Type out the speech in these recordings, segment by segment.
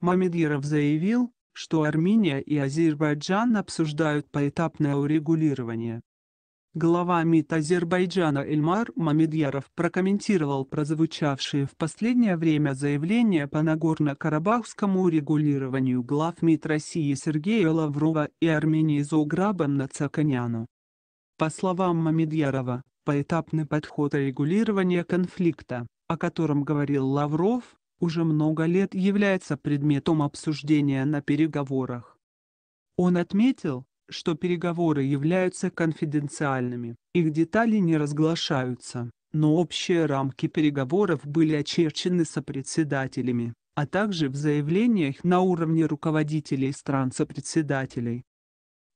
Мамедиров заявил, что Армения и Азербайджан обсуждают поэтапное урегулирование. Глава МИД Азербайджана Эльмар Мамедьяров прокомментировал прозвучавшие в последнее время заявления по Нагорно-Карабахскому урегулированию глав МИД России Сергея Лаврова и Армении Зограбан Нацаканяну. По словам Мамедьярова, поэтапный подход регулирования конфликта, о котором говорил Лавров, уже много лет является предметом обсуждения на переговорах. Он отметил, что переговоры являются конфиденциальными, их детали не разглашаются, но общие рамки переговоров были очерчены сопредседателями, а также в заявлениях на уровне руководителей стран-сопредседателей.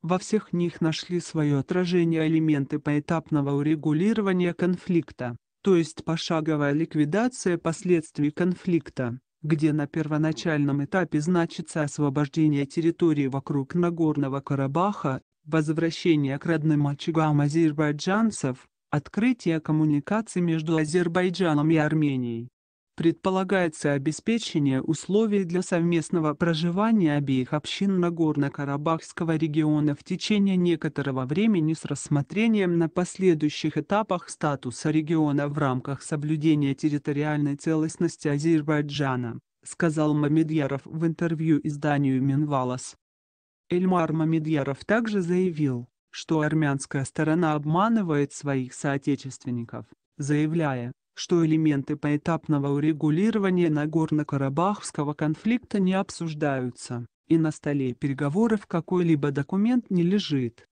Во всех них нашли свое отражение элементы поэтапного урегулирования конфликта, то есть пошаговая ликвидация последствий конфликта, где на первоначальном этапе значится освобождение территории вокруг Нагорного Карабаха, возвращение к родным очагам азербайджанцев, открытие коммуникаций между Азербайджаном и Арменией предполагается обеспечение условий для совместного проживания обеих общин Нагорно-Карабахского региона в течение некоторого времени с рассмотрением на последующих этапах статуса региона в рамках соблюдения территориальной целостности Азербайджана, сказал Мамедьяров в интервью изданию Минвалас. Эльмар Мамедьяров также заявил, что армянская сторона обманывает своих соотечественников, заявляя, что элементы поэтапного урегулирования Нагорно-Карабахского конфликта не обсуждаются, и на столе переговоров какой-либо документ не лежит.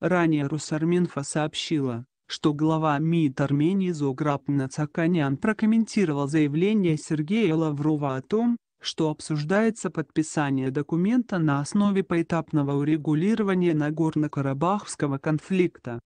Ранее Русарминфа сообщила, что глава МИД Армении Зограб Нацаканян прокомментировал заявление Сергея Лаврова о том, что обсуждается подписание документа на основе поэтапного урегулирования Нагорно-Карабахского конфликта.